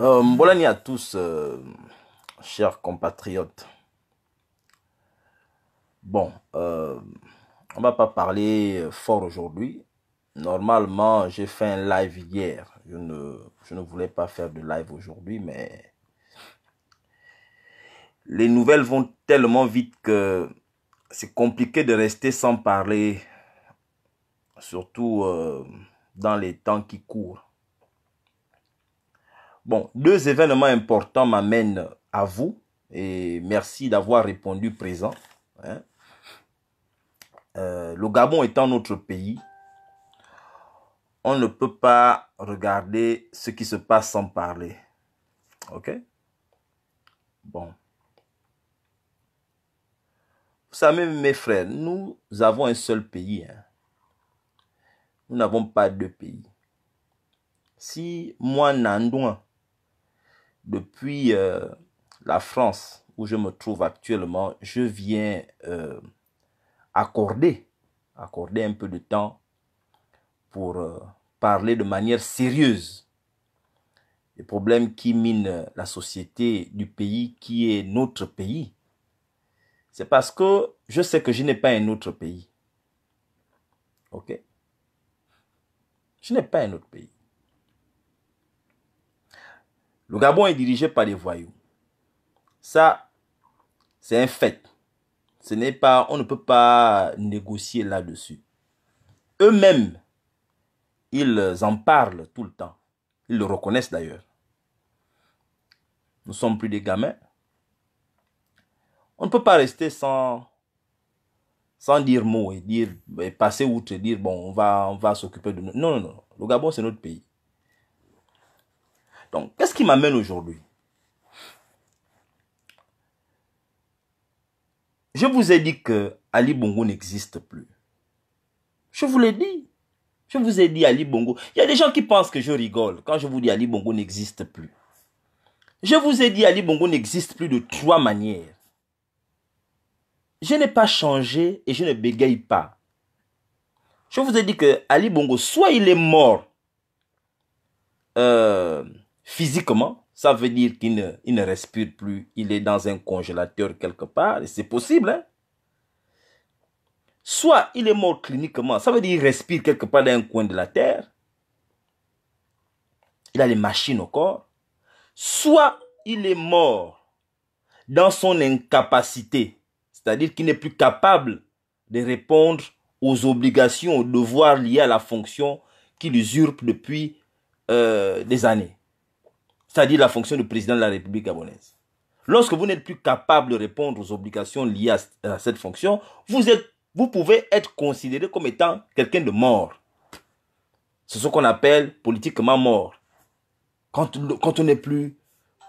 Euh, à tous, euh, chers compatriotes. Bon, euh, on va pas parler fort aujourd'hui. Normalement, j'ai fait un live hier. Je ne, je ne voulais pas faire de live aujourd'hui, mais les nouvelles vont tellement vite que c'est compliqué de rester sans parler, surtout euh, dans les temps qui courent. Bon, deux événements importants m'amènent à vous et merci d'avoir répondu présent. Hein. Euh, le Gabon étant notre pays, on ne peut pas regarder ce qui se passe sans parler. OK Bon. Vous savez, mes frères, nous avons un seul pays. Hein. Nous n'avons pas deux pays. Si moi, Nandoin depuis euh, la France où je me trouve actuellement, je viens euh, accorder, accorder un peu de temps pour euh, parler de manière sérieuse des problèmes qui minent la société du pays qui est notre pays. C'est parce que je sais que je n'ai pas un autre pays. Ok Je n'ai pas un autre pays. Le Gabon est dirigé par des voyous. Ça, c'est un fait. Ce n'est pas, on ne peut pas négocier là-dessus. Eux-mêmes, ils en parlent tout le temps. Ils le reconnaissent d'ailleurs. Nous sommes plus des gamins. On ne peut pas rester sans, sans dire mot et dire, passer outre, et dire, bon, on va, on va s'occuper de nous. Non, non, non. Le Gabon, c'est notre pays. Donc, qu'est-ce qui m'amène aujourd'hui Je vous ai dit que Ali Bongo n'existe plus. Je vous l'ai dit. Je vous ai dit Ali Bongo. Il y a des gens qui pensent que je rigole quand je vous dis Ali Bongo n'existe plus. Je vous ai dit Ali Bongo n'existe plus de trois manières. Je n'ai pas changé et je ne bégaye pas. Je vous ai dit que Ali Bongo, soit il est mort euh, physiquement, ça veut dire qu'il ne, respire plus, il est dans un congélateur quelque part, et c'est possible. Hein. Soit il est mort cliniquement, ça veut dire qu'il respire quelque part dans un coin de la terre. Il a les machines au corps. Soit il est mort dans son incapacité, c'est-à-dire qu'il n'est plus capable de répondre aux obligations, aux devoirs liés à la fonction qu'il usurpe depuis euh, des années c'est-à-dire la fonction du président de la République gabonaise. Lorsque vous n'êtes plus capable de répondre aux obligations liées à, cette fonction, vous, êtes, vous pouvez être considéré comme étant quelqu'un de mort. C'est ce qu'on appelle politiquement mort. Quand, on n'est plus,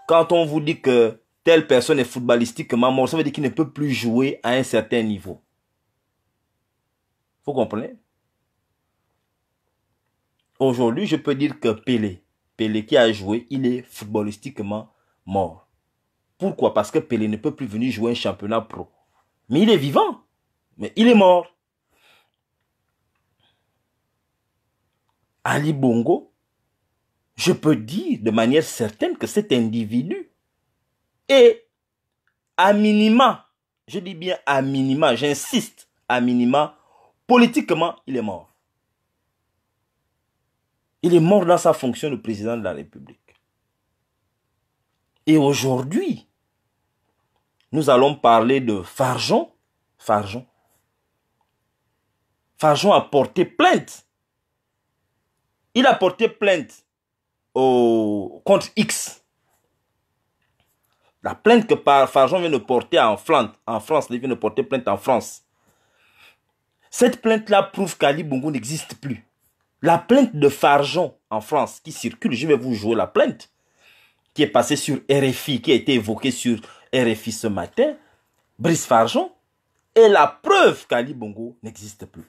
quand on vous dit que telle personne est footballistiquement mort, ça veut dire qu'il ne peut plus jouer à un certain niveau. Vous comprenez Aujourd'hui, je peux dire que Pelé, Pelé qui a joué, il est footballistiquement mort. Pourquoi Parce que Pelé ne peut plus venir jouer un championnat pro. Mais il est vivant. Mais il est mort. Ali Bongo, je peux dire de manière certaine que cet individu est à minima, je dis bien à minima, j'insiste, à minima, politiquement, il est mort. Il est mort dans sa fonction de président de la République. Et aujourd'hui, nous allons parler de Farjon. Farjon. a porté plainte. Il a porté plainte au, contre X. La plainte que Farjon vient de porter en France, en France, il vient de porter plainte en France. Cette plainte-là prouve qu'Ali Bongo n'existe plus. La plainte de Farjon en France qui circule, je vais vous jouer la plainte, qui est passée sur RFI, qui a été évoquée sur RFI ce matin, Brice Farjon, est la preuve qu'Ali Bongo n'existe plus.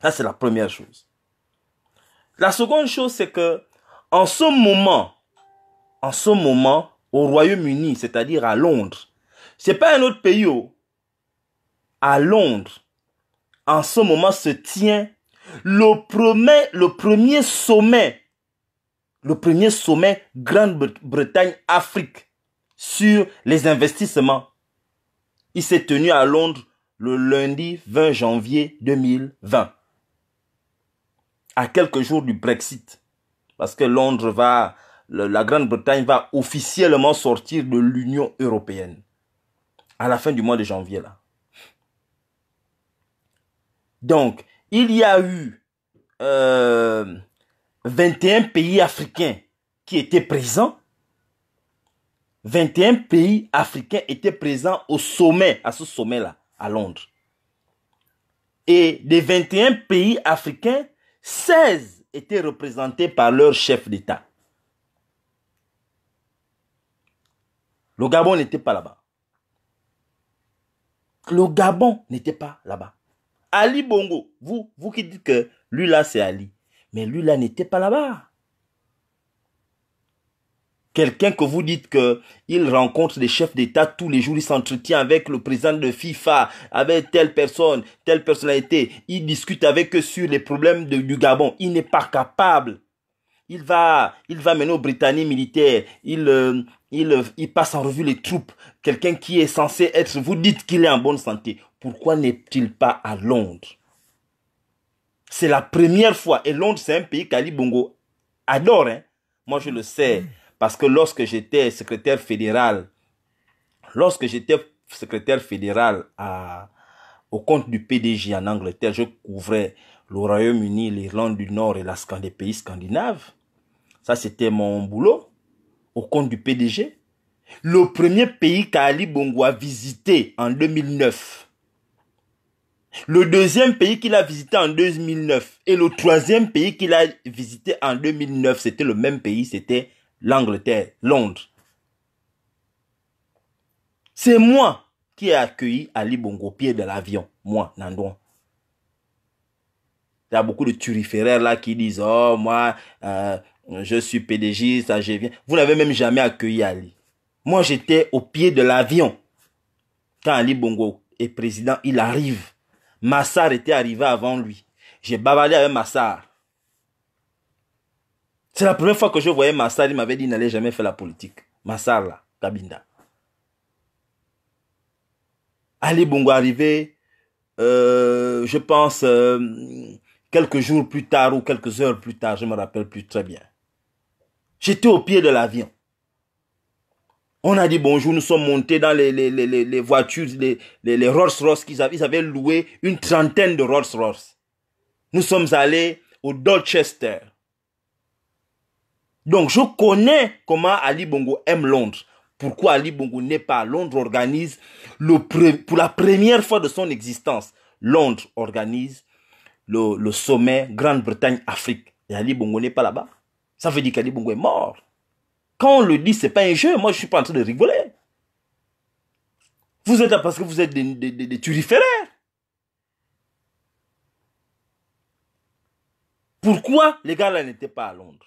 Ça, c'est la première chose. La seconde chose, c'est que, en ce moment, en ce moment, au Royaume-Uni, c'est-à-dire à Londres, c'est pas un autre pays, oh. à Londres, en ce moment se tient le premier, le premier sommet, le premier sommet Grande-Bretagne-Afrique sur les investissements, il s'est tenu à Londres le lundi 20 janvier 2020, à quelques jours du Brexit, parce que Londres va, la Grande-Bretagne va officiellement sortir de l'Union européenne à la fin du mois de janvier là. Donc, il y a eu 21 euh, pays africains qui étaient présents. 21 pays africains étaient présents au sommet, à ce sommet-là, à Londres. Et des 21 pays africains, 16 étaient représentés par leur chef d'État. Le Gabon n'était pas là-bas. Le Gabon n'était pas là-bas. Ali Bongo, vous, vous qui dites que lui-là, c'est Ali, mais lui-là n'était pas là-bas. Quelqu'un que vous dites que il rencontre des chefs d'État tous les jours, il s'entretient avec le président de FIFA, avec telle personne, telle personnalité, il discute avec eux sur les problèmes du Gabon. Il n'est pas capable. Il va, il va mener aux Britanniques militaires. Il, euh, il, euh, il passe en revue les troupes. Quelqu'un qui est censé être, vous dites qu'il est en bonne santé pourquoi n'est-il pas à Londres C'est la première fois. Et Londres, c'est un pays qu'Ali Bongo adore. Hein. Moi, je le sais. Mm. Parce que lorsque j'étais secrétaire fédéral, lorsque j'étais secrétaire fédéral au compte du PDG en Angleterre, je couvrais le Royaume-Uni, l'Irlande du Nord et la des pays scandinaves. Ça, c'était mon boulot au compte du PDG. Le premier pays qu'Ali Bongo a visité en 2009, le deuxième pays qu'il a visité en 2009 et le troisième pays qu'il a visité en 2009, c'était le même pays, c'était l'Angleterre, Londres. C'est moi qui ai accueilli Ali Bongo au pied de l'avion, moi, Nandouan. Il y a beaucoup de turiféraires là qui disent, oh, moi, euh, je suis PDG, ça, je viens. Vous n'avez même jamais accueilli Ali. Moi, j'étais au pied de l'avion. Quand Ali Bongo est président, il arrive. Massar était arrivé avant lui. J'ai bavardé avec Massar. C'est la première fois que je voyais Massar, il m'avait dit n'allait jamais faire la politique. Massar là, Kabinda. Ali Bongo arrivé, euh, je pense, euh, quelques jours plus tard ou quelques heures plus tard, je me rappelle plus très bien. J'étais au pied de l'avion. On a dit bonjour, nous sommes montés dans les, voitures, les, Rolls-Royce qu'ils avaient. Ils avaient loué une trentaine de Rolls-Royce. Nous sommes allés au Dorchester. Donc je connais comment Ali Bongo aime Londres. Pourquoi Ali Bongo n'est pas Londres organise pour la première fois de son existence. Londres organise le, le sommet Grande-Bretagne-Afrique. Et Ali Bongo n'est pas là-bas. Ça veut dire qu'Ali Bongo est mort. Quand on le dit, ce n'est pas un jeu. Moi, je ne suis pas en train de rigoler. Vous êtes là parce que vous êtes des, des, turiféraires. Pourquoi les gars là n'étaient pas à Londres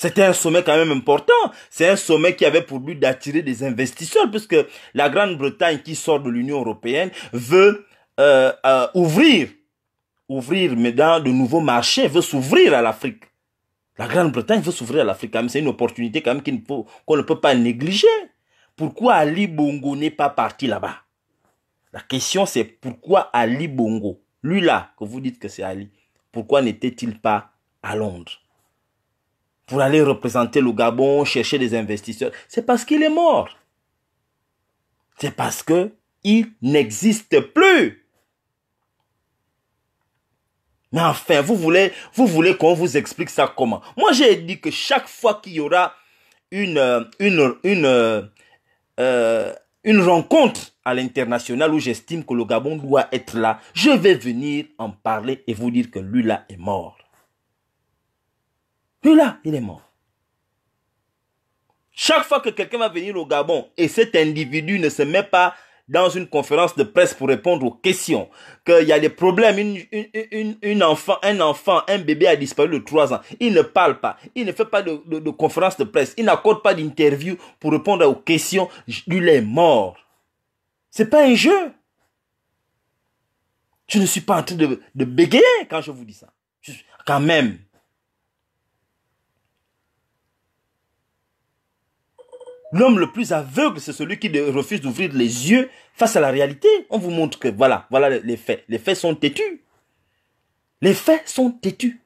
c'était un sommet quand même important. C'est un sommet qui avait pour but d'attirer des investisseurs, puisque la Grande-Bretagne qui sort de l'Union européenne veut euh, euh, ouvrir, ouvrir mais dans de nouveaux marchés, veut s'ouvrir à l'Afrique. La Grande-Bretagne veut s'ouvrir à l'Afrique C'est une opportunité quand même qu'on ne peut pas négliger. Pourquoi Ali Bongo n'est pas parti là-bas La question c'est pourquoi Ali Bongo, lui là, que vous dites que c'est Ali, pourquoi n'était-il pas à Londres pour aller représenter le Gabon, chercher des investisseurs. C'est parce qu'il est mort. C'est parce qu'il n'existe plus. Mais enfin, vous voulez, vous voulez qu'on vous explique ça comment Moi, j'ai dit que chaque fois qu'il y aura une, euh, une, une, euh, euh, une rencontre à l'international où j'estime que le Gabon doit être là, je vais venir en parler et vous dire que Lula est mort. Lula, il est mort. Chaque fois que quelqu'un va venir au Gabon et cet individu ne se met pas dans une conférence de presse pour répondre aux questions, qu'il y a des problèmes, une, enfant, un enfant, un bébé a disparu de 3 ans, il ne parle pas, il ne fait pas de, conférence de presse, il n'accorde pas d'interview pour répondre aux questions, il est mort. C'est pas un jeu. Je ne suis pas en train de, bégayer quand je vous dis ça. quand même. L'homme le plus aveugle, c'est celui qui refuse d'ouvrir les yeux face à la réalité. On vous montre que voilà, voilà les faits. Les faits sont têtus. Les faits sont têtus.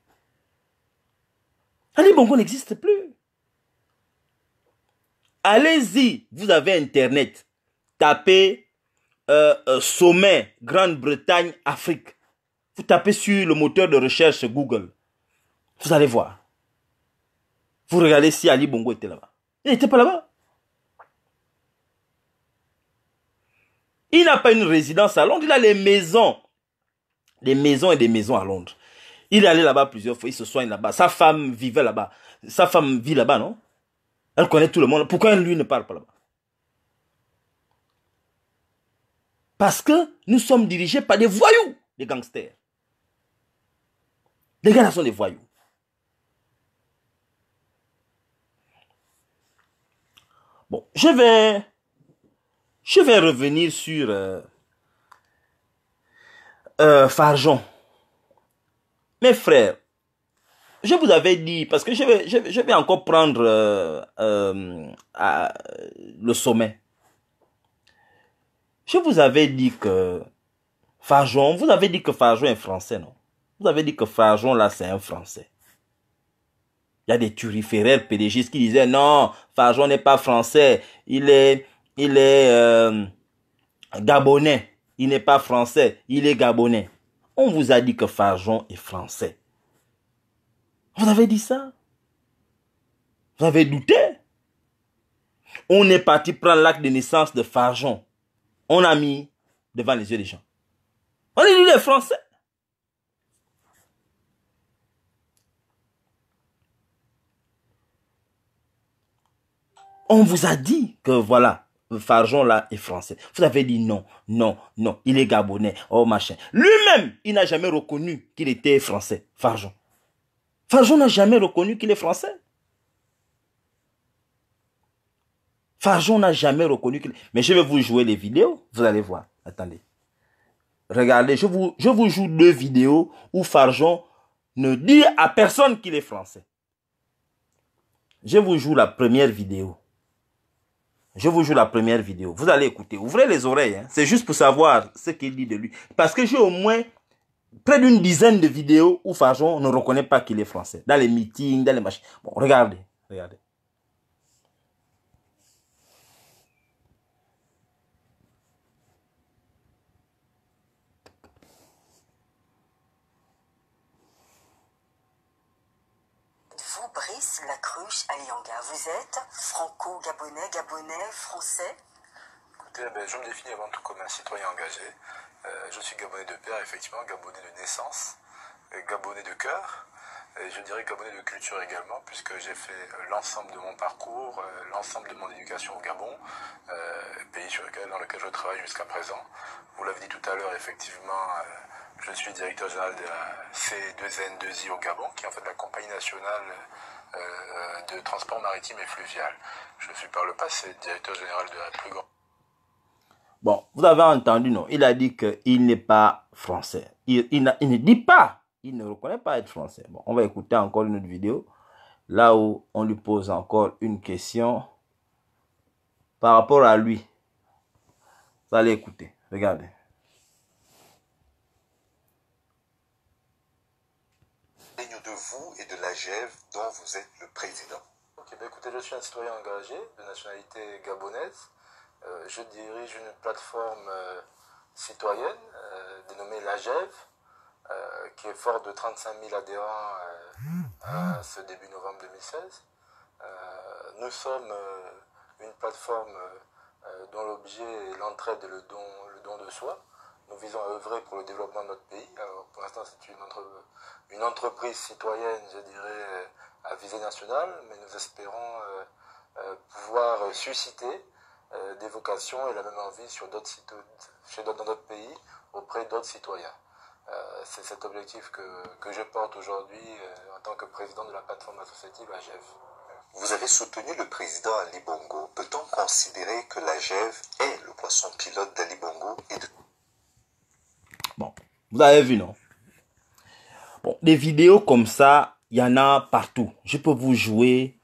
Ali Bongo n'existe plus. Allez-y, vous avez Internet. Tapez euh, euh, sommet Grande-Bretagne, Afrique. Vous tapez sur le moteur de recherche Google. Vous allez voir. Vous regardez si Ali Bongo était là-bas. Il n'était pas là-bas. Il n'a pas une résidence à Londres, il a les maisons. Des maisons et des maisons à Londres. Il est allé là-bas plusieurs fois, il se soigne là-bas. Sa femme vivait là-bas. Sa femme vit là-bas, non Elle connaît tout le monde. Pourquoi lui ne parle pas là-bas Parce que nous sommes dirigés par des voyous, des gangsters. Les gars là sont des voyous. Bon, je vais je vais revenir sur euh, euh Farjon. Mes frères, je vous avais dit, parce que je vais, encore prendre euh, euh, le sommet. Je vous avais dit que Farjon, vous avez dit que Farjon est français, non Vous avez dit que Farjon, là, c'est un français. Il y a des turiféraires pédégistes qui disaient non, Farjon n'est pas français, il est, il est euh, gabonais. Il n'est pas français, il est gabonais. On vous a dit que Farjon est français. Vous avez dit ça Vous avez douté On est parti prendre l'acte de naissance de Farjon. On a mis devant les yeux des gens. On a dit, il français. On vous a dit que voilà, Farjon là est français. Vous avez dit non, non, non, il est gabonais, oh machin. Lui-même, il n'a jamais reconnu qu'il était français, Farjon. Farjon n'a jamais reconnu qu'il est français. Farjon n'a jamais reconnu qu'il Mais je vais vous jouer les vidéos, vous allez voir. Attendez. Regardez, je vous, je vous joue deux vidéos où Farjon ne dit à personne qu'il est français. Je vous joue la première vidéo. Je vous joue la première vidéo. Vous allez écouter. Ouvrez les oreilles. Hein. C'est juste pour savoir ce qu'il dit de lui. Parce que j'ai au moins près d'une dizaine de vidéos où Fajon ne reconnaît pas qu'il est français. Dans les meetings, dans les machines. Bon, regardez. Regardez. cruche à Alianga. Vous êtes franco-gabonais, gabonais, français Écoutez, ben, je me définis avant tout comme un citoyen engagé. Euh, je suis gabonais de père, effectivement, gabonais de naissance, gabonais de cœur. Et je dirais gabonais de culture également, puisque j'ai fait l'ensemble de mon parcours, euh, l'ensemble de mon éducation au Gabon, euh, pays sur lequel, dans lequel je travaille jusqu'à présent. Vous l'avez dit tout à l'heure, effectivement, je suis directeur général de la C2N2I au Gabon, qui est en fait la compagnie nationale euh, de transport maritime et fluvial. Je suis par le passé directeur général de la plus grande. Bon, vous avez entendu, non Il a dit qu'il n'est pas français. Il, ne dit pas, il ne reconnaît pas être français. Bon, on va écouter encore une autre vidéo, là où on lui pose encore une question par rapport à lui. Vous allez écouter, regardez. de vous et de la Gève dont vous êtes le président. Ok, bah écoutez, je suis un citoyen engagé de nationalité gabonaise. Euh, je dirige une plateforme euh, citoyenne euh, dénommée l'AGEV, qui est forte de 35 000 adhérents ce début novembre 2016. nous sommes une plateforme dont l'objet est l'entraide et le don, le don de soi nous visons à œuvrer pour le développement de notre pays. pour l'instant, c'est une, une, entreprise citoyenne, je dirais, euh, à visée nationale, mais nous espérons euh, euh, pouvoir susciter des vocations et la même envie sur chez dans notre pays auprès d'autres citoyens. c'est cet objectif que, que je porte aujourd'hui en tant que président de la plateforme associative AGEV. Vous avez soutenu le président Ali Bongo. Peut-on considérer que l'AGEV est le poisson pilote d'Ali Bongo et de vous avez vu, non Bon, des vidéos comme ça, il y en a partout. Je peux vous jouer.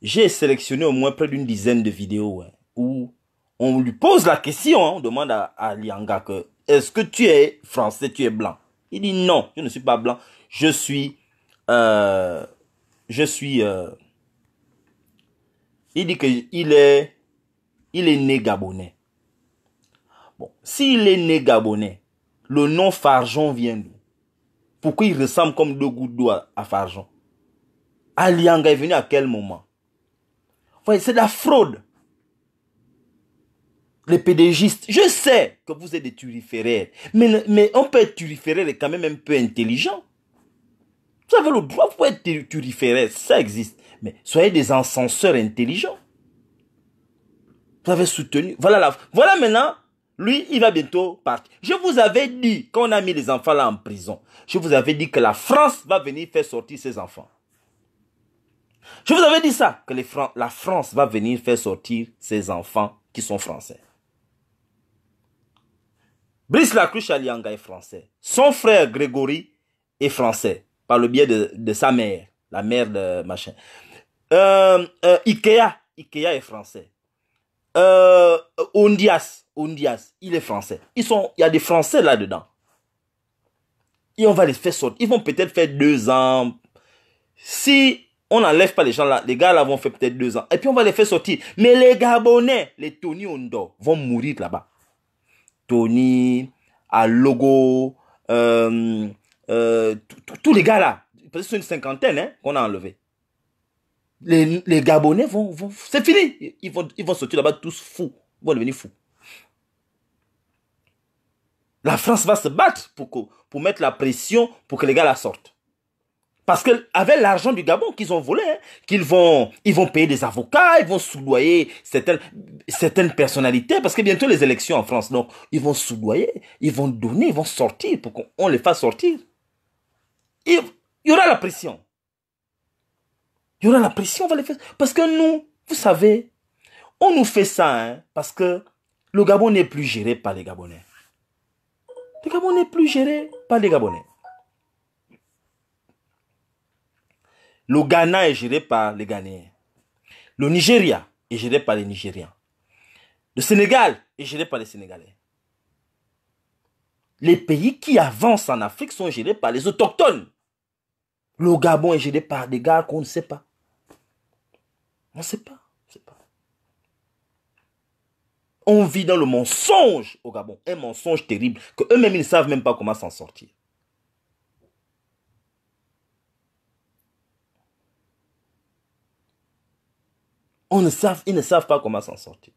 J'ai sélectionné au moins près d'une dizaine de vidéos où on lui pose la question, hein. on demande à, Lianga que est-ce que tu es français, tu es blanc Il dit non, je ne suis pas blanc, je suis, euh, je suis. Euh, il dit que il est, il est né gabonais. Bon, s'il est né gabonais, le nom Farjon vient d'où Pourquoi il ressemble comme deux gouttes d'eau à, Farjon Alianga est venu à quel moment voyez C'est de la fraude. Les pédégistes, je sais que vous êtes des turiféraires, mais, mais on peut être turiféraire et quand même un peu intelligent. Vous avez le droit, vous pouvez être turiféraire, ça existe. Mais soyez des encenseurs intelligents. Vous avez soutenu. Voilà, voilà maintenant lui, il va bientôt partir. Je vous avais dit, quand on a mis les enfants là en prison, je vous avais dit que la France va venir faire sortir ses enfants. Je vous avais dit ça, que la France va venir faire sortir ses enfants qui sont français. Brice Lacruche Alianga est français. Son frère Grégory est français, par le biais de, sa mère, la mère de machin. Euh, euh, Ikea, Ikea est français. Euh, Ondias, il est français. Ils sont, il y a des Français là-dedans. Et on va les faire sortir. Ils vont peut-être faire deux ans. Si on n'enlève pas les gens là, les gars là vont faire peut-être deux ans. Et puis on va les faire sortir. Mais les Gabonais, les Tony Ondo, vont mourir là-bas. Tony, Alogo, euh, euh, tous les gars là. Parce que c'est une cinquantaine hein, qu'on a enlevé les, Gabonais vont, c'est fini. Ils vont, ils vont sortir là-bas tous fous. Ils vont devenir fous. La France va se battre pour, pour mettre la pression pour que les gars la sortent. Parce qu'avec l'argent du Gabon qu'ils ont volé, hein, qu'ils vont, ils vont payer des avocats, ils vont soudoyer certaines, certaines personnalités, parce que bientôt les élections en France, donc ils vont soudoyer, ils vont donner, ils vont sortir pour qu'on les fasse sortir. il y aura la pression. Il y aura la pression, on va les faire. Parce que nous, vous savez, on nous fait ça, hein, parce que le Gabon n'est plus géré par les Gabonais. Le Gabon n'est plus géré par les Gabonais. Le Ghana est géré par les Ghanéens. Le Nigeria est géré par les Nigériens. Le Sénégal est géré par les Sénégalais. Les pays qui avancent en Afrique sont gérés par les autochtones. Le Gabon est géré par des gars qu'on ne sait pas. On ne sait pas. On, vit dans le mensonge au Gabon. Un mensonge terrible que eux-mêmes, ils ne savent même pas comment s'en sortir. On ne savent, ils ne savent pas comment s'en sortir.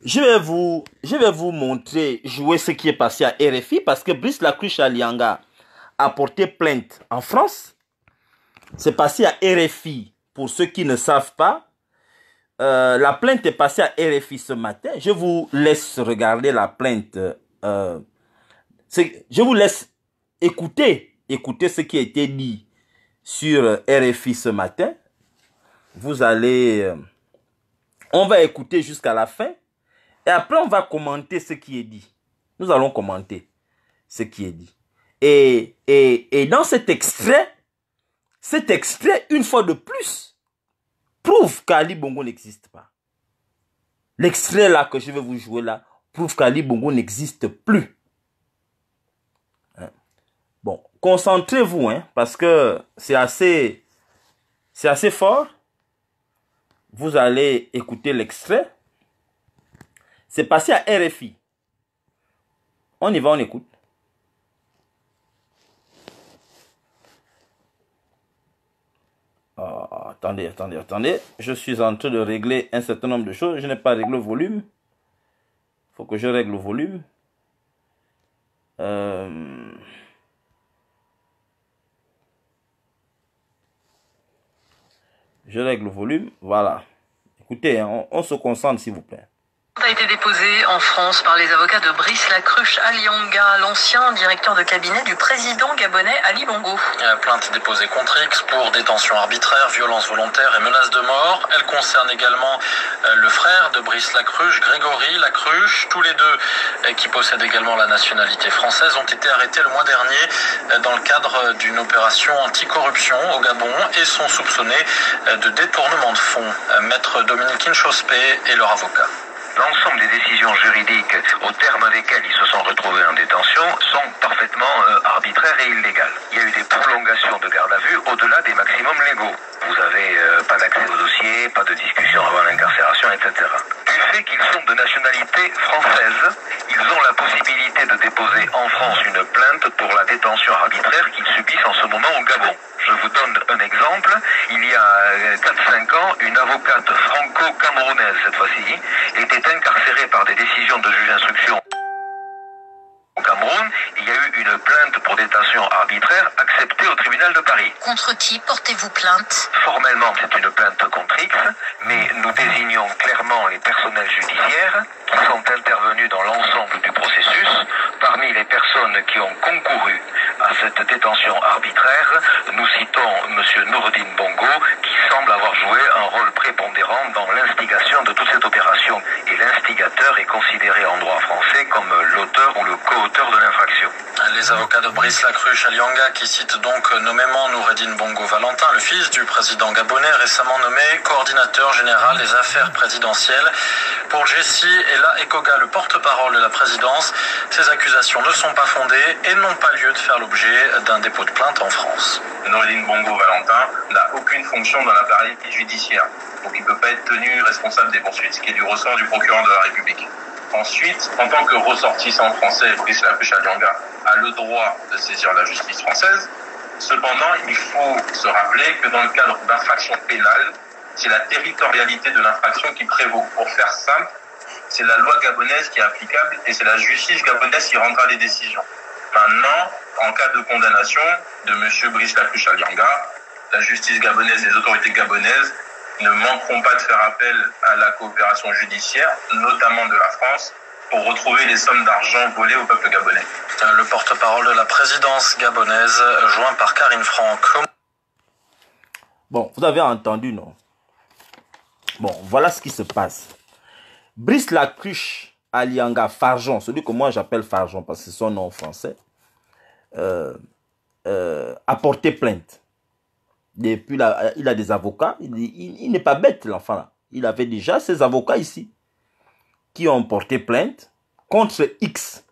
Je vais, vous, je vais vous montrer, jouer ce qui est passé à RFI parce que Brice Lacruche Lianga. Apporter plainte en France. C'est passé à RFI. Pour ceux qui ne savent pas, euh, la plainte est passée à RFI ce matin. Je vous laisse regarder la plainte. Euh, je vous laisse écouter, écouter ce qui a été dit sur RFI ce matin. Vous allez, euh, on va écouter jusqu'à la fin et après on va commenter ce qui est dit. Nous allons commenter ce qui est dit. Et, dans cet extrait, cet extrait, une fois de plus, prouve qu'Ali Bongo n'existe pas. L'extrait là que je vais vous jouer là prouve qu'Ali Bongo n'existe plus. Hein. Bon, concentrez-vous, hein, parce que c'est assez, c'est assez fort. Vous allez écouter l'extrait. C'est passé à RFI. On y va, on écoute. Ah, attendez, attendez, attendez. Je suis en train de régler un certain nombre de choses. Je n'ai pas réglé le volume. Il faut que je règle le volume. Euh, je règle le volume. Voilà. Écoutez, hein, on se concentre, s'il vous plaît a été déposée en France par les avocats de Brice Lacruche Alionga, l'ancien directeur de cabinet du président gabonais Ali Bongo. La euh, plainte déposée contre X pour détention arbitraire, violence volontaire et menace de mort. Elle concerne également euh, le frère de Brice Lacruche, Grégory Lacruche. Tous les deux, euh, qui possèdent également la nationalité française, ont été arrêtés le mois dernier dans le cadre d'une opération anticorruption au Gabon et sont soupçonnés de détournement de fonds. Maître Dominique Inchospé et leur avocat l'ensemble des décisions juridiques au terme desquelles ils se sont retrouvés en détention sont parfaitement euh, arbitraires et illégales. Il y a eu des prolongations de garde à vue au-delà des maximums légaux. Vous n'avez euh, pas d'accès au dossier, pas de discussion avant l'incarcération, etc. Du fait qu'ils sont de nationalité française, ils ont la possibilité de déposer en France une plainte pour la détention arbitraire qu'ils subissent en ce moment au Gabon. Je vous donne un exemple. Il y a 4-5 euh, ans, une avocate franco-camerounaise, cette fois-ci, était incarcéré par des décisions de juge d'instruction au Cameroun, il y a eu une plainte pour détention arbitraire acceptée au tribunal de Paris. Contre qui portez-vous plainte Formellement, c'est une plainte contre X, mais nous désignons clairement les personnels judiciaires sont intervenus dans l'ensemble du processus. Parmi les personnes qui ont concouru à cette détention arbitraire, nous citons M. Nourdine Bongo, qui semble avoir joué un rôle prépondérant dans l'instigation de toute cette opération. Et l'instigateur est considéré en droit français comme l'auteur ou le co-auteur de l'infraction. Les avocats de Brice Lacruche à Lianga, qui citent donc nommément Noureddine Bongo-Valentin, le fils du président gabonais récemment nommé coordinateur général des affaires présidentielles, pour Jessie et là, Ecoga, le porte-parole de la présidence. Ces accusations ne sont pas fondées et n'ont pas lieu de faire l'objet d'un dépôt de plainte en France. Noéline Bongo-Valentin n'a aucune fonction dans la judiciaire, donc il ne peut pas être tenu responsable des poursuites, ce qui est du ressort du procureur de la République. Ensuite, en tant que ressortissant français, Brice lafoucha a le droit de saisir la justice française. Cependant, il faut se rappeler que dans le cadre d'infractions pénales, c'est la territorialité de l'infraction qui prévaut. Pour faire simple, c'est la loi gabonaise qui est applicable et c'est la justice gabonaise qui rendra les décisions. Maintenant, en cas de condamnation de M. Brice Lacouche la justice gabonaise, et les autorités gabonaises ne manqueront pas de faire appel à la coopération judiciaire, notamment de la France, pour retrouver les sommes d'argent volées au peuple gabonais. Euh, le porte-parole de la présidence gabonaise, joint par Karine Franck. Bon, vous avez entendu, non Bon, voilà ce qui se passe. Brice Lacruche Alianga Farjon, celui que moi j'appelle Farjon parce que c'est son nom français, euh, euh, a porté plainte. Depuis, euh, il a des avocats. Il, il n'est pas bête, l'enfant là. Il avait déjà ses avocats ici qui ont porté plainte contre X.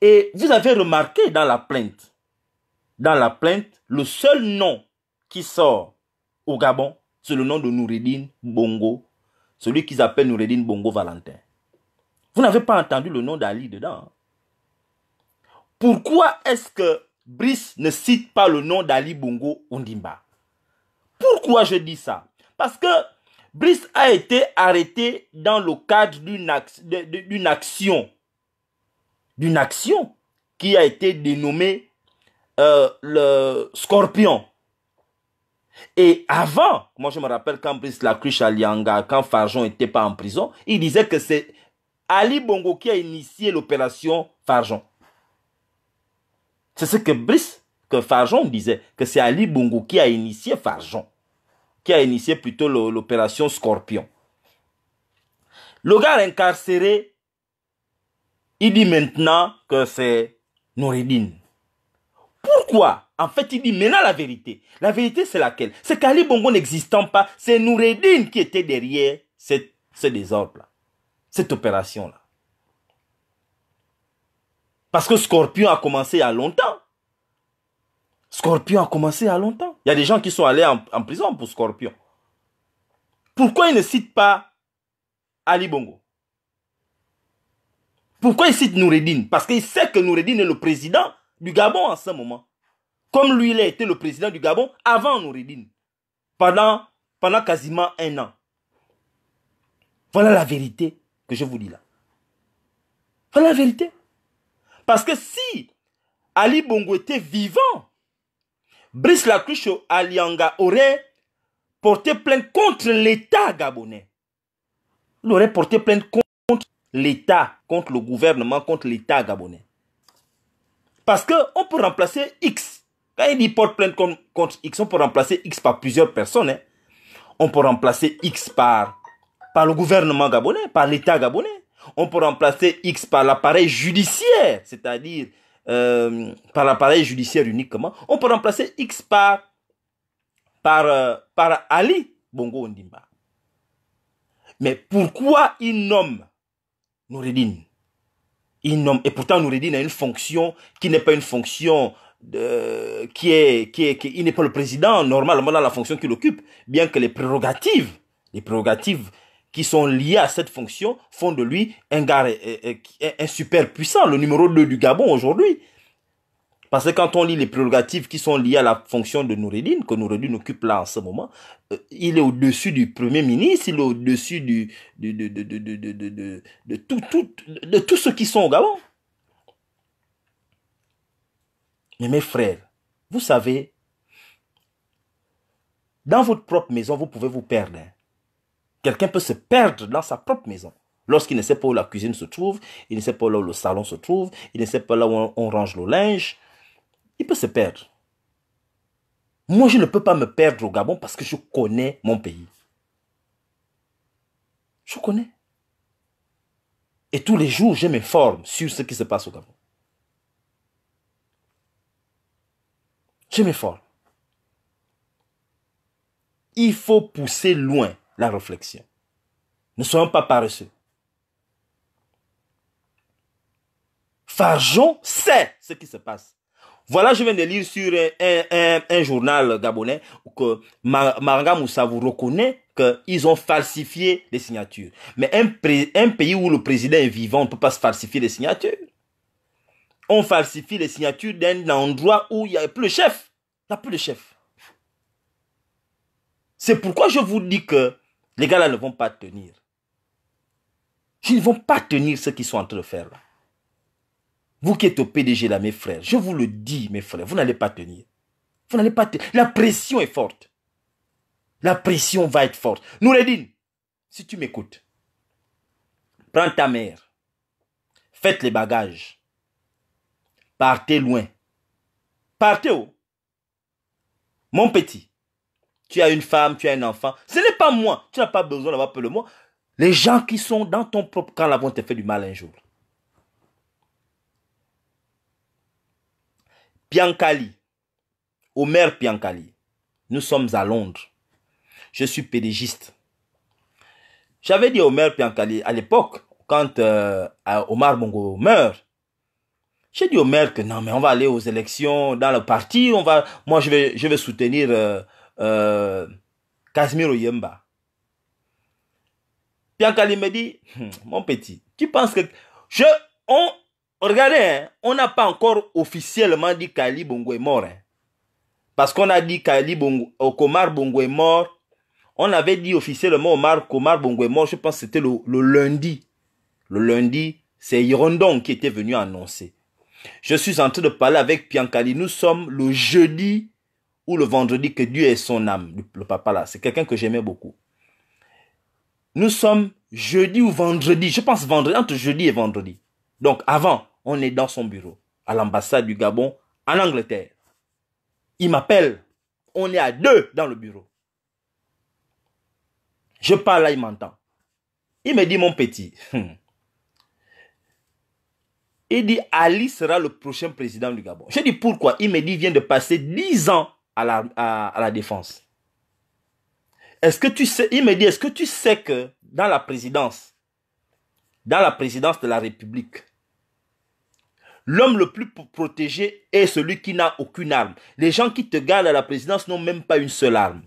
Et vous avez remarqué dans la plainte, dans la plainte, le seul nom qui sort au Gabon, c'est le nom de Noureddin Bongo, celui qu'ils appellent Noureddin Bongo Valentin. Vous n'avez pas entendu le nom d'Ali dedans. Pourquoi est-ce que Brice ne cite pas le nom d'Ali Bongo Ondimba Pourquoi je dis ça Parce que Brice a été arrêté dans le cadre d'une action, d'une action qui a été dénommée euh, le Scorpion. Et avant, moi je me rappelle quand Brice Lacruche à Lianga, quand Farjon n'était pas en prison, il disait que c'est Ali Bongo qui a initié l'opération Farjon. C'est ce que Brice, que Farjon disait, que c'est Ali Bongo qui a initié Farjon, qui a initié plutôt l'opération Scorpion. Le gars incarcéré, il dit maintenant que c'est Nouridine. Pourquoi en fait, il dit maintenant la vérité. La vérité, c'est laquelle C'est qu'Ali Bongo n'existant pas, c'est Noureddin qui était derrière ce désordre-là, cette opération-là. Parce que Scorpion a commencé il y a longtemps. Scorpion a commencé il y a longtemps. Il y a des gens qui sont allés en, en prison pour Scorpion. Pourquoi il ne cite pas Ali Bongo Pourquoi il cite Noureddin Parce qu'il sait que Noureddin est le président du Gabon en ce moment. Comme lui, il a été le président du Gabon avant Nouridine. Pendant, pendant quasiment un an. Voilà la vérité que je vous dis là. Voilà la vérité. Parce que si Ali Bongo était vivant, Brice Lacrucho Alianga aurait porté plainte contre l'État gabonais. Il aurait porté plainte contre l'État, contre le gouvernement, contre l'État gabonais. Parce qu'on peut remplacer X quand il dit porte plainte contre, X, on peut remplacer X par plusieurs personnes. Hein. On peut remplacer X par, par le gouvernement gabonais, par l'État gabonais. On peut remplacer X par l'appareil judiciaire, c'est-à-dire euh, par l'appareil judiciaire uniquement. On peut remplacer X par, par, euh, par Ali Bongo Ndimba. Mais pourquoi il nomme Noureddin Il nomme, et pourtant Noureddin a une fonction qui n'est pas une fonction de qui est, qui est, n'est pas le président normalement dans la fonction qu'il occupe, bien que les prérogatives, les prérogatives qui sont liées à cette fonction font de lui un euh, euh, un super puissant, le numéro 2 du Gabon aujourd'hui. Parce que quand on lit les prérogatives qui sont liées à la fonction de Noureddin, que Noureddin occupe là en ce moment, euh, il est au-dessus du Premier ministre, il est au-dessus du, de, de, de, de, de, de tous ceux qui sont au Gabon. Mais mes frères, vous savez, dans votre propre maison, vous pouvez vous perdre. Hein. Quelqu'un peut se perdre dans sa propre maison. Lorsqu'il ne sait pas où la cuisine se trouve, il ne sait pas là où le salon se trouve, il ne sait pas là où on range le linge, il peut se perdre. Moi, je ne peux pas me perdre au Gabon parce que je connais mon pays. Je connais. Et tous les jours, je m'informe sur ce qui se passe au Gabon. je m'effort. Il faut pousser loin la réflexion. Ne soyons pas paresseux. Fargeon sait ce qui se passe. Voilà, je viens de lire sur un, journal gabonais que Maranga Moussa vous reconnaît qu'ils ont falsifié les signatures. Mais un, un, pays où le président est vivant, on ne peut pas se falsifier les signatures. On falsifie les signatures d'un endroit où il n'y a plus le chef n'a plus de chef. C'est pourquoi je vous dis que les gars-là ne vont pas tenir. Ils ne vont pas tenir ce qu'ils sont en train de faire là. Vous qui êtes au PDG là, mes frères, je vous le dis, mes frères, vous n'allez pas tenir. Vous n'allez pas tenir. La pression est forte. La pression va être forte. Noureddin, si tu m'écoutes, prends ta mère, faites les bagages, partez loin. Partez où mon petit, tu as une femme, tu as un enfant. Ce n'est pas moi. Tu n'as pas besoin d'avoir peur de moi. Les gens qui sont dans ton propre camp là vont te faire du mal un jour. Piancali. Omer Piancali. nous sommes à Londres. Je suis pédégiste. J'avais dit à Omer Piankali à l'époque, quand euh, Omar Bongo meurt, j'ai dit au maire que non, mais on va aller aux élections dans le parti, on va, moi je vais, je vais soutenir euh, euh Oyemba Casimiro Yemba. me dit, hum, mon petit, tu penses que je, on, regardez, hein, on n'a pas encore officiellement dit Kali Bongo est mort. Hein. Parce qu'on a dit que Bongo, Bongo est mort. On avait dit officiellement Omar, Komar Bongo est mort, je pense que c'était le, le lundi. Le lundi, c'est Hirondon qui était venu annoncer. Je suis en train de parler avec Piancali. Nous sommes le jeudi ou le vendredi que Dieu est son âme. Le papa là, c'est quelqu'un que j'aimais beaucoup. Nous sommes jeudi ou vendredi. Je pense vendredi, entre jeudi et vendredi. Donc avant, on est dans son bureau, à l'ambassade du Gabon, en Angleterre. Il m'appelle. On est à deux dans le bureau. Je parle là, il m'entend. Il me dit, mon petit, hmm, il dit Ali sera le prochain président du Gabon. Je dis pourquoi Il me dit il vient de passer 10 ans à la, défense. Est-ce que tu sais Il me dit est-ce que tu sais que dans la présidence, dans la présidence de la République, l'homme le plus protégé est celui qui n'a aucune arme. Les gens qui te gardent à la présidence n'ont même pas une seule arme.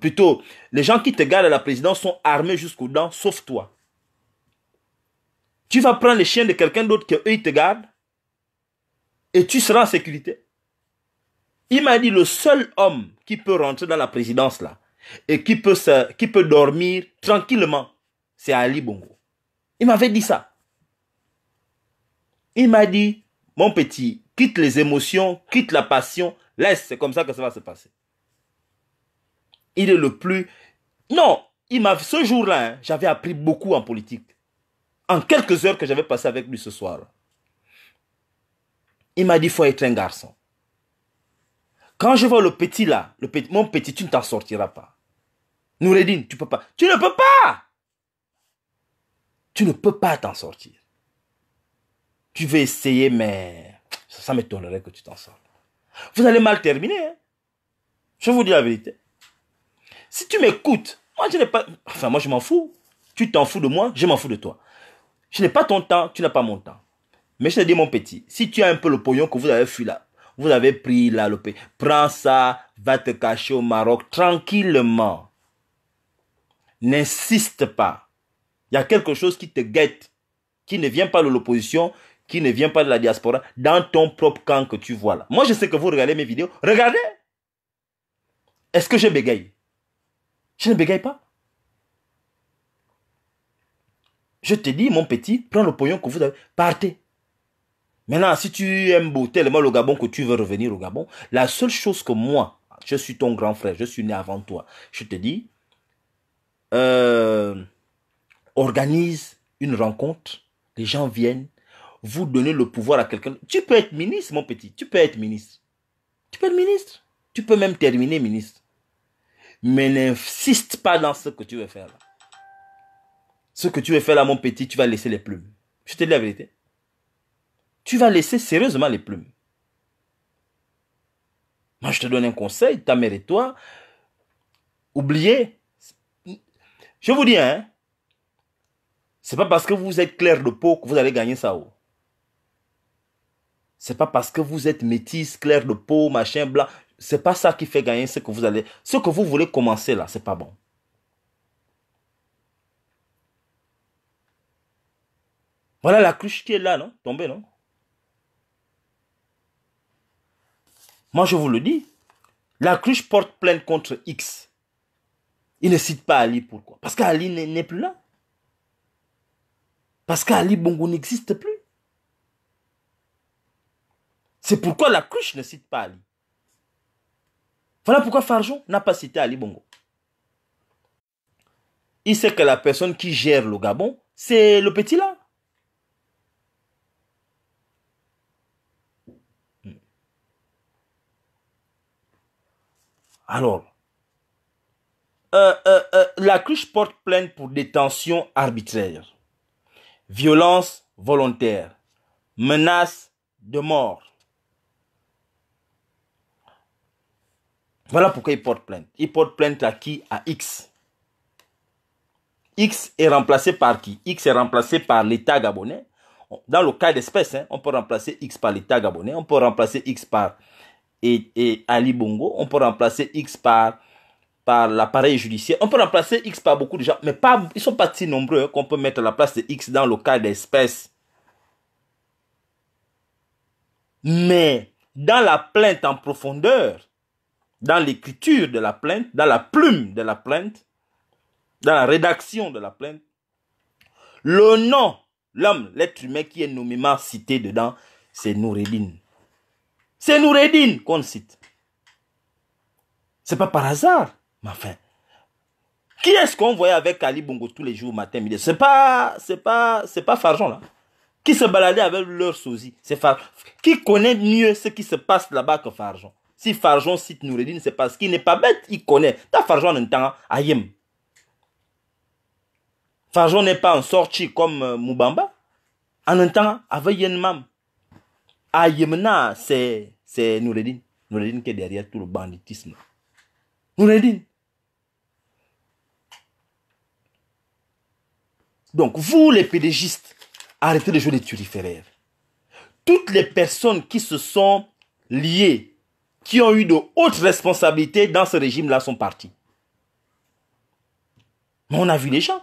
Plutôt, les gens qui te gardent à la présidence sont armés jusqu'aux dents, sauf toi. Tu vas prendre les chiens de quelqu'un d'autre que eux ils te gardent et tu seras en sécurité. Il m'a dit le seul homme qui peut rentrer dans la présidence là et qui peut qui peut dormir tranquillement, c'est Ali Bongo. Il m'avait dit ça. Il m'a dit mon petit, quitte les émotions, quitte la passion, laisse, c'est comme ça que ça va se passer. Il est le plus non, il m'a ce jour-là, hein, j'avais appris beaucoup en politique en quelques heures que j'avais passées avec lui ce soir. Il m'a dit, faut être un garçon. Quand je vois le petit là, mon petit, tu ne t'en sortiras pas. Noureddine, tu peux pas. Tu ne peux pas! Tu ne peux pas t'en sortir. Tu veux essayer, mais ça, m'étonnerait que tu t'en sortes. Vous allez mal terminer. Hein. Je vous dis la vérité. Si tu m'écoutes, moi je n'ai pas. Enfin, moi je m'en fous. Tu t'en fous de moi, je m'en fous de toi. Je n'ai pas ton temps, tu n'as pas mon temps. Mais je te dis, mon petit, si tu as un peu le pognon que vous avez fui là, vous avez pris là le pays, prends ça, va te cacher au Maroc tranquillement. N'insiste pas. Il y a quelque chose qui te guette, qui ne vient pas de l'opposition, qui ne vient pas de la diaspora, dans ton propre camp que tu vois là. Moi, je sais que vous regardez mes vidéos. Regardez. Est-ce que je bégaye Je ne bégaye pas. Je te dis, mon petit, prends le pognon que vous avez, partez. Maintenant, si tu aimes tellement le Gabon que tu veux revenir au Gabon, la seule chose que moi, je suis ton grand frère, je suis né avant toi, je te dis, euh, organise une rencontre, les gens viennent, vous donnez le pouvoir à quelqu'un. Tu peux être ministre, mon petit, tu peux être ministre. Tu peux être ministre, tu peux même terminer ministre. Mais n'insiste pas dans ce que tu veux faire là. Ce que tu veux faire là, mon petit, tu vas laisser les plumes. Je te dis la vérité. Tu vas laisser sérieusement les plumes. Moi, je te donne un conseil, ta mère et toi, oubliez. Je vous dis, hein, c'est pas parce que vous êtes clair de peau que vous allez gagner ça. Oh. C'est pas parce que vous êtes métisse, clair de peau, machin, blanc. C'est pas ça qui fait gagner ce que vous allez. Ce que vous voulez commencer là, c'est pas bon. Voilà la cruche qui est là, non Tombée, non Moi, je vous le dis. La cruche porte plainte contre X. Il ne cite pas Ali. Pourquoi Parce qu'Ali n'est plus là. Parce qu'Ali Bongo n'existe plus. C'est pourquoi la cruche ne cite pas Ali. Voilà pourquoi Farjon n'a pas cité Ali Bongo. Il sait que la personne qui gère le Gabon, c'est le petit là. Alors, euh, euh, euh, la cruche porte plainte pour détention arbitraire, violence volontaire, menace de mort. Voilà pourquoi il porte plainte. Il porte plainte à qui À X. X est remplacé par qui X est remplacé par l'État gabonais. Dans le cas d'espèce, hein, on peut remplacer X par l'État gabonais, on peut remplacer X par et, Ali Bongo, on peut remplacer X par par l'appareil judiciaire. On peut remplacer X par beaucoup de gens, mais pas, ils sont pas si nombreux hein, qu'on peut mettre la place de X dans le cas d'espèce. Mais dans la plainte en profondeur, dans l'écriture de la plainte, dans la plume de la plainte, dans la rédaction de la plainte, le nom, l'homme, l'être humain qui est nommément cité dedans, c'est Noureddin. C'est Noureddin qu'on cite. C'est pas par hasard, ma enfin. Qui est-ce qu'on voyait avec Ali Bongo tous les jours, matin, midi C'est pas, c'est pas, c'est pas Farjon, là. Qui se baladait avec leur sosie C'est Qui connaît mieux ce qui se passe là-bas que Farjon Si Farjon cite Noureddin, c'est parce qu'il n'est pas bête, il connaît. T'as Farjon en temps, Ayem. Hein, Farjon n'est pas en sortie comme euh, Moubamba. En un temps, avec Mam. A c'est, c'est Noureddin. Noureddin qui est derrière tout le banditisme. Noureddin. Donc, vous, les pédégistes, arrêtez de jouer des turiféraires. Toutes les personnes qui se sont liées, qui ont eu de hautes responsabilités dans ce régime-là, sont parties. Mais on a vu des gens.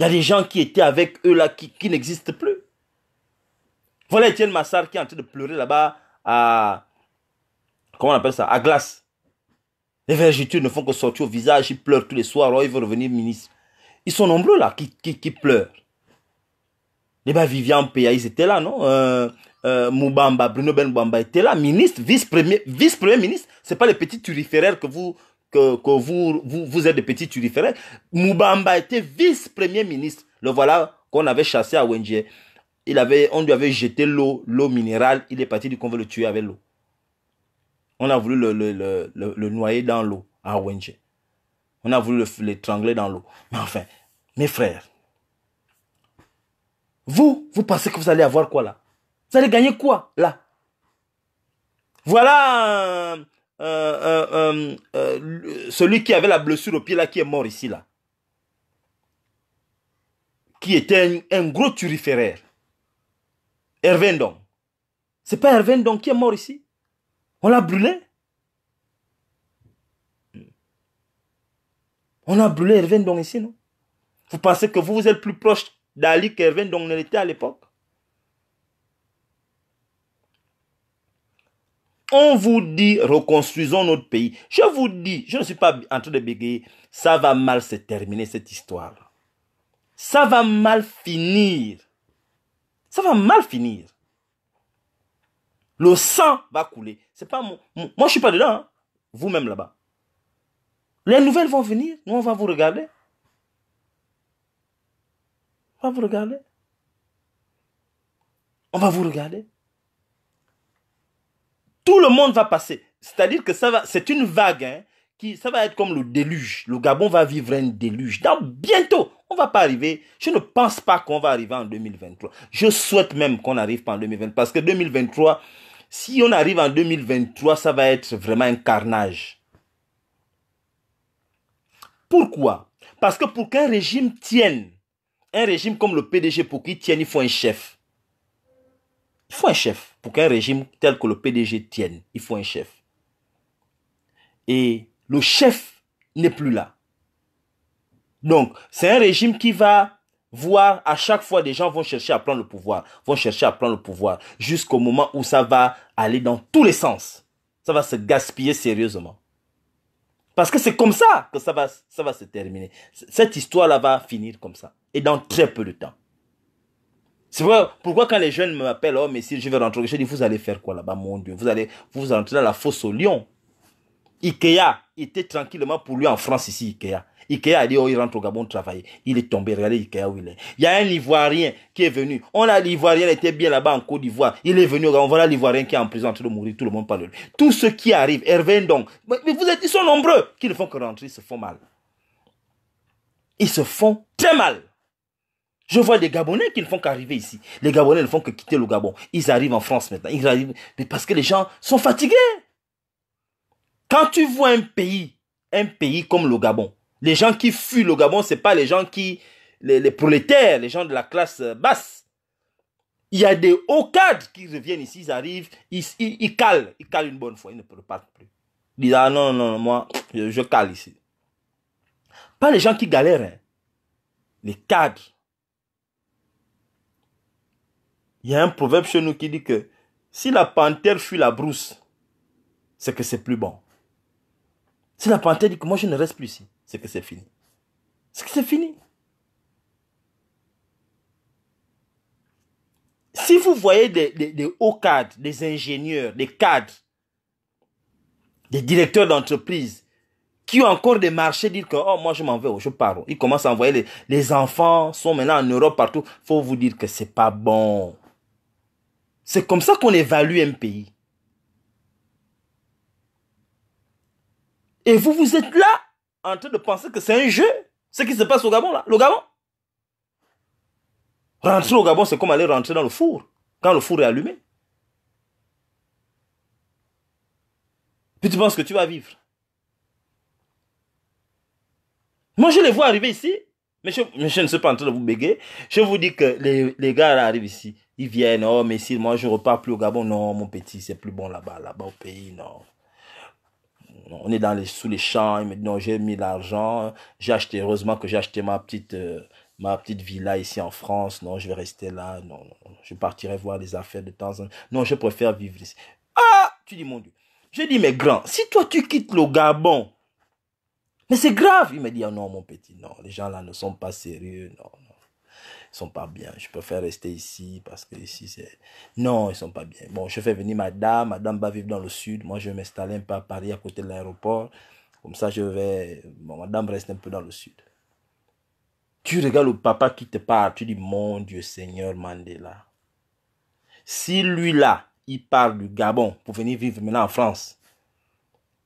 Il y a des gens qui étaient avec eux là qui n'existent plus. Voilà Étienne Massard qui est en train de pleurer là-bas à. Comment on appelle ça À glace. Les vergetures ne font que sortir au visage, ils pleurent tous les soirs, ils veulent revenir ministre. Ils sont nombreux là qui, pleurent. Les eh bas ben, Vivian Péa, ils étaient là, non euh, euh Moubamba, Bruno Ben Bamba était là, ministre, vice-premier vice -premier ministre. Ce n'est pas les petits turiféraires que vous, que, vous, vous, êtes des petits turiféraires. Moubamba était vice-premier ministre. Le voilà qu'on avait chassé à Wendier. Il avait, on lui avait jeté l'eau, l'eau minérale. Il est parti du qu'on veut le tuer avec l'eau. On a voulu le, noyer dans l'eau à Wenge On a voulu l'étrangler dans l'eau. Mais enfin, mes frères, vous, vous pensez que vous allez avoir quoi là Vous allez gagner quoi là Voilà euh, euh, euh, celui qui avait la blessure au pied là, qui est mort ici là. Qui était un, un gros turiféraire. Hervé Ce C'est pas Hervé Dong qui est mort ici On l'a brûlé On a brûlé Hervé Dong ici, non Vous pensez que vous, vous êtes plus proche d'Ali qu'Hervé était à l'époque On vous dit reconstruisons notre pays. Je vous dis, je ne suis pas en train de bégayer, ça va mal se terminer cette histoire. Ça va mal finir. Ça va mal finir. Le sang va couler. C'est pas moi, je suis pas dedans. Hein. Vous-même là-bas. Les nouvelles vont venir. Nous, on va vous regarder. On va vous regarder. On va vous regarder. Tout le monde va passer. C'est-à-dire que ça va, c'est une vague. Hein ça va être comme le déluge. Le Gabon va vivre un déluge. Donc bientôt, on va pas arriver. Je ne pense pas qu'on va arriver en 2023. Je souhaite même qu'on n'arrive pas en 2023. Parce que 2023, si on arrive en 2023, ça va être vraiment un carnage. Pourquoi Parce que pour qu'un régime tienne, un régime comme le PDG, pour qu'il tienne, il faut un chef. Il faut un chef. Pour qu'un régime tel que le PDG tienne, il faut un chef. Et le chef n'est plus là. Donc, c'est un régime qui va voir à chaque fois des gens vont chercher à prendre le pouvoir, vont chercher à prendre le pouvoir, jusqu'au moment où ça va aller dans tous les sens. Ça va se gaspiller sérieusement. Parce que c'est comme ça que ça va, ça va se terminer. Cette histoire-là va finir comme ça. Et dans très peu de temps. C'est pourquoi quand les jeunes m'appellent, oh, mais si je vais rentrer, je dis, vous allez faire quoi là-bas, mon Dieu? Vous allez, vous rentrer dans la fosse au lion. Ikea était tranquillement pour lui en France ici, Ikea. Ikea a dit, oh, il rentre au Gabon travailler. Il est tombé, regardez Ikea où il est. Il y a un Ivoirien qui est venu. On a l'Ivoirien, était bien là-bas en Côte d'Ivoire. Il est venu, au Gabon voilà l'Ivoirien qui est en prison en train de mourir, tout le monde parle de lui. Tout ce qui arrive, Hervé donc. Mais vous êtes, ils sont nombreux qui ne font que rentrer, ils se font mal. Ils se font très mal. Je vois des Gabonais qui ne font qu'arriver ici. Les Gabonais ne font que quitter le Gabon. Ils arrivent en France maintenant. Ils arrivent, mais parce que les gens sont fatigués. Quand tu vois un pays, un pays comme le Gabon, les gens qui fuient le Gabon, ce c'est pas les gens qui, les, prolétaires, les gens de la classe basse. Il y a des hauts cadres qui reviennent ici, ils arrivent, ils, ils, ils calent, ils calent une bonne fois, ils ne pas plus. Ils disent, ah non, non, moi, je, cale ici. Pas les gens qui galèrent, hein. les cadres. Il y a un proverbe chez nous qui dit que si la panthère fuit la brousse, c'est que c'est plus bon. Si la panthère dit que moi je ne reste plus ici, c'est que c'est fini. C'est que c'est fini. Si vous voyez des, hauts cadres, des ingénieurs, des cadres, des directeurs d'entreprise qui ont encore des marchés dire que oh moi je m'en vais, je pars. Ils commencent à envoyer les, les enfants sont maintenant en Europe partout. Il Faut vous dire que ce n'est pas bon. C'est comme ça qu'on évalue un pays. Et vous, vous êtes là en train de penser que c'est un jeu, ce qui se passe au Gabon, là. Le Gabon. Rentrer au Gabon, c'est comme aller rentrer dans le four, quand le four est allumé. Puis tu penses que tu vas vivre. Moi, je les vois arriver ici, mais je, ne suis pas en train de vous béguer. Je vous dis que les, les gars arrivent ici. Ils viennent, oh, mais si moi je repars plus au Gabon, non, mon petit, c'est plus bon là-bas, là-bas au pays, non on est dans les, sous les champs, il me dit non, j'ai mis l'argent, j'ai acheté, heureusement que j'ai acheté ma petite, euh, ma petite villa ici en France, non, je vais rester là, non, je partirai voir les affaires de temps en temps, non, je préfère vivre ici. Ah, tu dis mon Dieu. Je dis, mais grand, si toi tu quittes le Gabon, mais c'est grave. Il me dit, ah non, mon petit, non, les gens là ne sont pas sérieux, non, non. Ils sont pas bien. Je préfère rester ici parce que ici c'est. Non, ils sont pas bien. Bon, je fais venir madame. Madame va vivre dans le sud. Moi, je vais m'installer un peu à Paris, à côté de l'aéroport. Comme ça, je vais. Bon, madame reste un peu dans le sud. Tu regardes le papa qui te parle. Tu dis, mon Dieu Seigneur Mandela. Si lui-là, il part du Gabon pour venir vivre maintenant en France.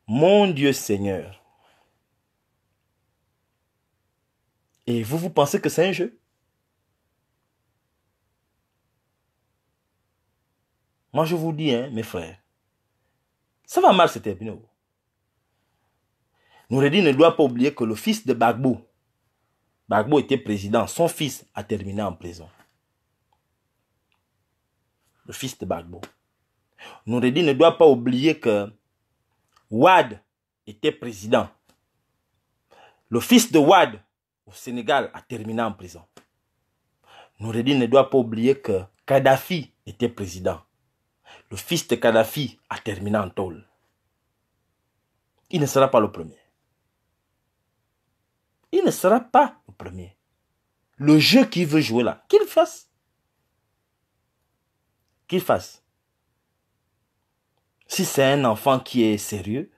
Mon Dieu Seigneur. Et vous, vous pensez que c'est un jeu Moi, je vous dis, hein, mes frères, ça va mal se terminer. Oh. Nouredi ne doit pas oublier que le fils de Bagbo, Bagbo était président, son fils a terminé en prison. Le fils de Bagbo. Nouredi ne doit pas oublier que Wad était président. Le fils de Wad au Sénégal a terminé en prison. Nouredi ne doit pas oublier que Kadhafi était président le fils de Kadhafi a terminé en tôle. Il ne sera pas le premier. Il ne sera pas le premier. Le jeu qu'il veut jouer là, qu'il fasse. Qu'il fasse. Si c'est un enfant qui est sérieux,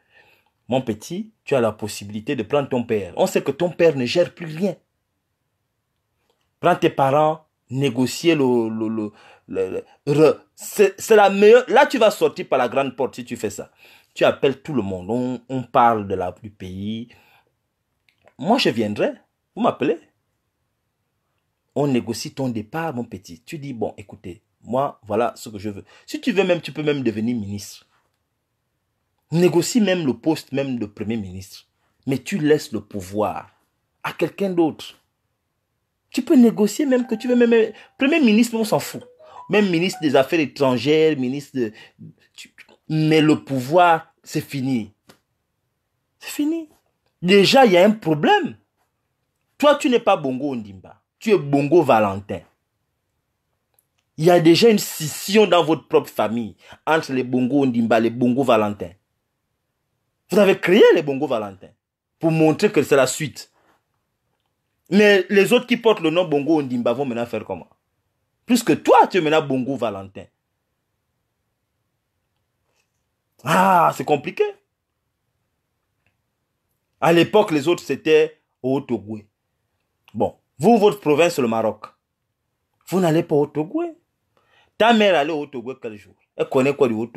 mon petit, tu as la possibilité de prendre ton père. On sait que ton père ne gère plus rien. Prends tes parents, négocier le... le, le, c'est la meilleure... Là, tu vas sortir par la grande porte si tu fais ça. Tu appelles tout le monde. On, on parle de la, du pays. Moi, je viendrai. Vous m'appelez. On négocie ton départ, mon petit. Tu dis, bon, écoutez, moi, voilà ce que je veux. Si tu veux même, tu peux même devenir ministre. Négocie même le poste même de premier ministre. Mais tu laisses le pouvoir à quelqu'un d'autre. Tu peux négocier même que tu veux. Même, Premier ministre, on s'en fout. Même ministre des Affaires étrangères, ministre de... Mais le pouvoir, c'est fini. C'est fini. Déjà, il y a un problème. Toi, tu n'es pas Bongo Ondimba. Tu es Bongo Valentin. Il y a déjà une scission dans votre propre famille entre les Bongo Ondimba et les Bongo Valentin. Vous avez créé les Bongo Valentin pour montrer que c'est la suite. Mais les, autres qui portent le nom Bongo Ondimba vont maintenant faire comment Plus que toi, tu es maintenant Bongo Valentin. Ah, c'est compliqué. À l'époque, les autres, c'était au Togoué. Bon, vous, votre province, le Maroc, vous n'allez pas au Togoué. Ta mère allait au Togoué quel jour Elle connaît quoi du haut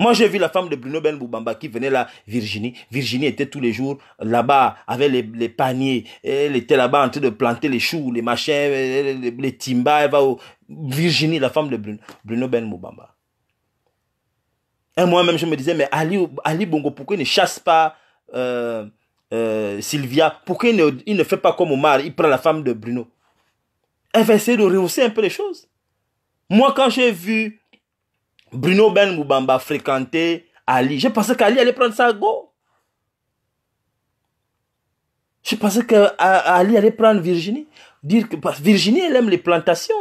moi, j'ai vu la femme de Bruno Ben Moubamba qui venait là, Virginie. Virginie était tous les jours là-bas avec les, paniers. Elle était là-bas en train de planter les choux, les machins, les, timba timbas. va Virginie, la femme de Bruno, Bruno Ben Moubamba. Et moi-même, je me disais, mais Ali, Bongo, pourquoi il ne chasse pas euh, euh, Sylvia Pourquoi il ne, il ne fait pas comme Omar Il prend la femme de Bruno. Elle va essayer de rehausser un peu les choses. Moi, quand j'ai vu Bruno Ben Moubamba fréquentait Ali. Je pensais qu'Ali allait prendre ça à go. Je pensais qu'Ali allait prendre Virginie. Dire que Virginie, elle aime les plantations.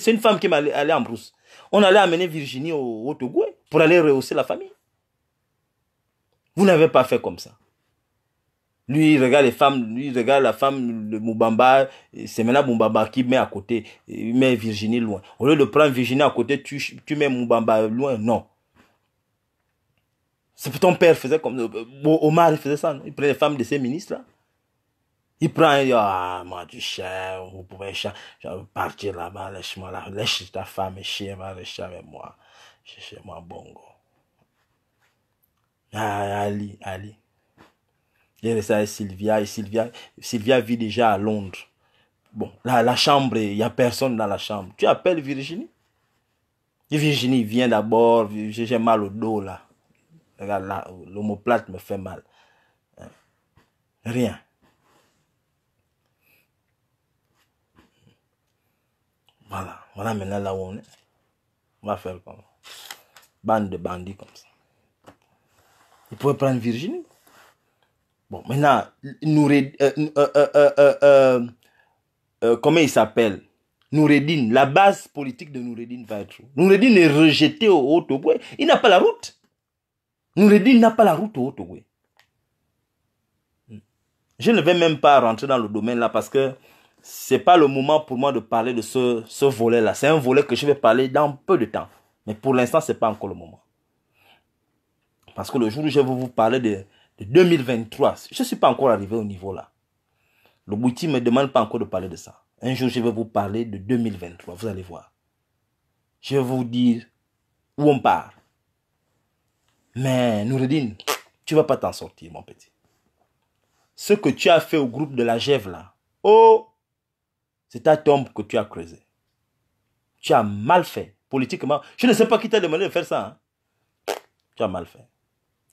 c'est une femme qui m'allait en brousse. On allait amener Virginie au, Togoué pour aller rehausser la famille. Vous n'avez pas fait comme ça. Lui, il regarde les femmes, lui, il regarde la femme, de Moubamba. c'est maintenant Moubamba qui met à côté, il met Virginie loin. Au lieu de prendre Virginie à côté, tu, tu mets Moubamba loin, non. C'est ton père faisait comme euh, euh, Omar, il faisait ça, il prenait les femmes de ses ministres Il prend, il dit, ah, moi, tu chien, vous pouvez partir là-bas, lâche-moi là, lâche ta femme, chien, va avec moi. Chez moi, bongo. Ah, Ali, Ali. Il est Sylvia et Sylvia, Sylvia vit déjà à Londres. Bon, là, la chambre, il n'y a personne dans la chambre. Tu appelles Virginie Virginie, viens d'abord, j'ai mal au dos là. Regarde là, l'homoplate me fait mal. Hein? Rien. Voilà, voilà maintenant là où on est. On va faire comme Bande de bandits comme ça. Vous pouvez prendre Virginie. Bon, maintenant, euh, euh, euh, comment il s'appelle Noureddin, la base politique de Noureddin va être où Noureddin est rejeté au haut Il n'a pas la route. Noureddin n'a pas la route au haut Je ne vais même pas rentrer dans le domaine là parce que ce n'est pas le moment pour moi de parler de ce, volet là. C'est un volet que je vais parler dans peu de temps. Mais pour l'instant, c'est pas encore le moment. Parce que le jour où je vais vous parler de, de 2023. Je ne suis pas encore arrivé au niveau là. Le Bouti ne me demande pas encore de parler de ça. Un jour, je vais vous parler de 2023. Vous allez voir. Je vais vous dire où on part. Mais Nourredine, tu vas pas t'en sortir, mon petit. Ce que tu as fait au groupe de la Gève là, oh, c'est ta tombe que tu as creusée. Tu as mal fait politiquement. Je ne sais pas qui t'a demandé de faire ça. Hein. Tu as mal fait.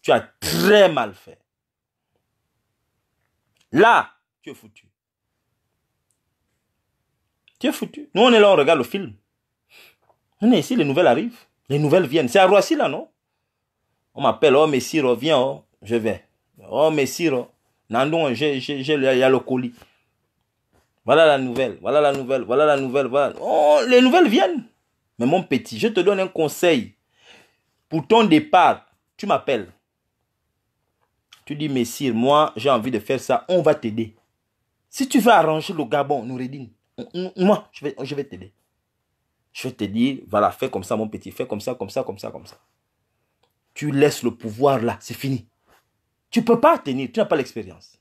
Tu as très mal fait. Là, tu es foutu. Tu es foutu. Nous, on est là, on regarde le film. On est ici, les nouvelles arrivent. Les nouvelles viennent. C'est à Roissy, là, non On m'appelle, oh, Messire, viens. Oh, je vais. Oh, Messire. oh. Nandon, il y a le colis. Voilà la nouvelle, voilà la nouvelle, voilà la nouvelle, voilà. Oh, les nouvelles viennent. Mais mon petit, je te donne un conseil. Pour ton départ, tu m'appelles. Tu dis, Messire, moi, j'ai envie de faire ça, on va t'aider. Si tu veux arranger le Gabon, Noureddin, moi, je vais, je vais t'aider. Je vais te dire, voilà, fais comme ça, mon petit, fais comme ça, comme ça, comme ça, comme ça. Tu laisses le pouvoir là, c'est fini. Tu ne peux pas tenir, tu n'as pas l'expérience.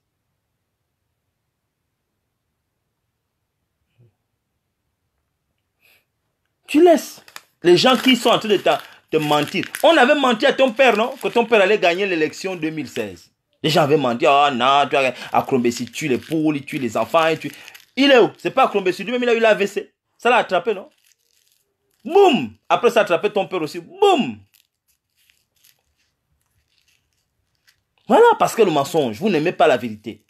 Tu laisses. Les gens qui sont en train de te mentir. On avait menti à ton père, non Que ton père allait gagner l'élection 2016. Les gens avaient menti, oh non, tu as à si tu les poules, tu les enfants, et tu. Il est où C'est pas à si lui-même il a eu l'AVC. Ça l'a attrapé, non Boum Après ça a attrapé ton père aussi. Boum Voilà, parce que le mensonge, vous n'aimez pas la vérité.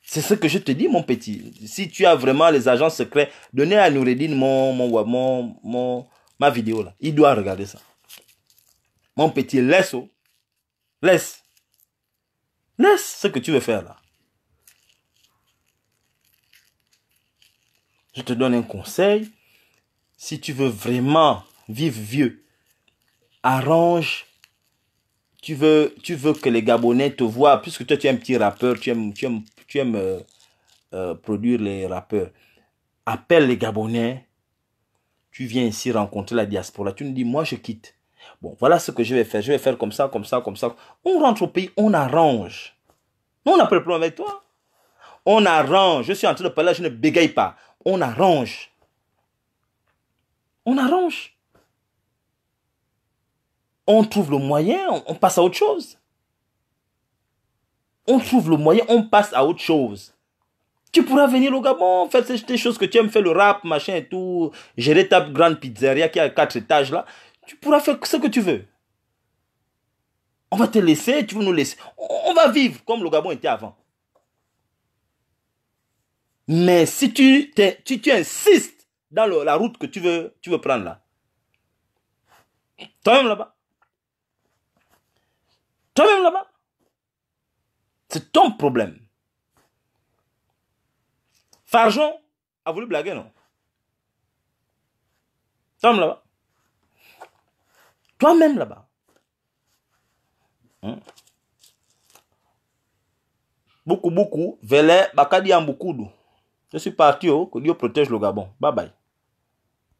C'est ce que je te dis, mon petit. Si tu as vraiment les agents secrets, donnez à Nouredine mon, mon, mon, mon, ma vidéo là. Il doit regarder ça. Mon petit, laisse. Laisse. Laisse ce que tu veux faire là. Je te donne un conseil. Si tu veux vraiment vivre vieux, arrange. Tu veux, tu veux que les Gabonais te voient, puisque toi tu es un petit rappeur, tu aimes, tu aimes, euh, euh, produire les rappeurs. Appelle les Gabonais. Tu viens ici rencontrer la diaspora. Tu nous dis, moi je quitte. Bon, voilà ce que je vais faire. Je vais faire comme ça, comme ça, comme ça. On rentre au pays, on arrange. Nous, on n'a pas le problème avec toi. On arrange. Je suis en train de parler, je ne bégaye pas. On arrange. On arrange. On trouve le moyen, on passe à autre chose. On trouve le moyen, on passe à autre chose. Tu pourras venir au Gabon, faire des choses que tu aimes, faire le rap, machin et tout, gérer ta grande pizzeria qui a quatre étages là. Tu pourras faire ce que tu veux. On va te laisser, tu veux nous laisser. On va vivre comme le Gabon était avant. Mais si tu, tu, insistes dans la route que tu veux, tu veux prendre là, toi-même là-bas, toi-même là-bas, c'est ton problème. Farjon a voulu blaguer, non Toi-même là-bas. toi-même là-bas. Hein? Hmm? Beaucoup, beaucoup, Vélé, Bakadi Amboukoudou. Je suis parti, oh, que Dieu protège le Gabon. Bye bye.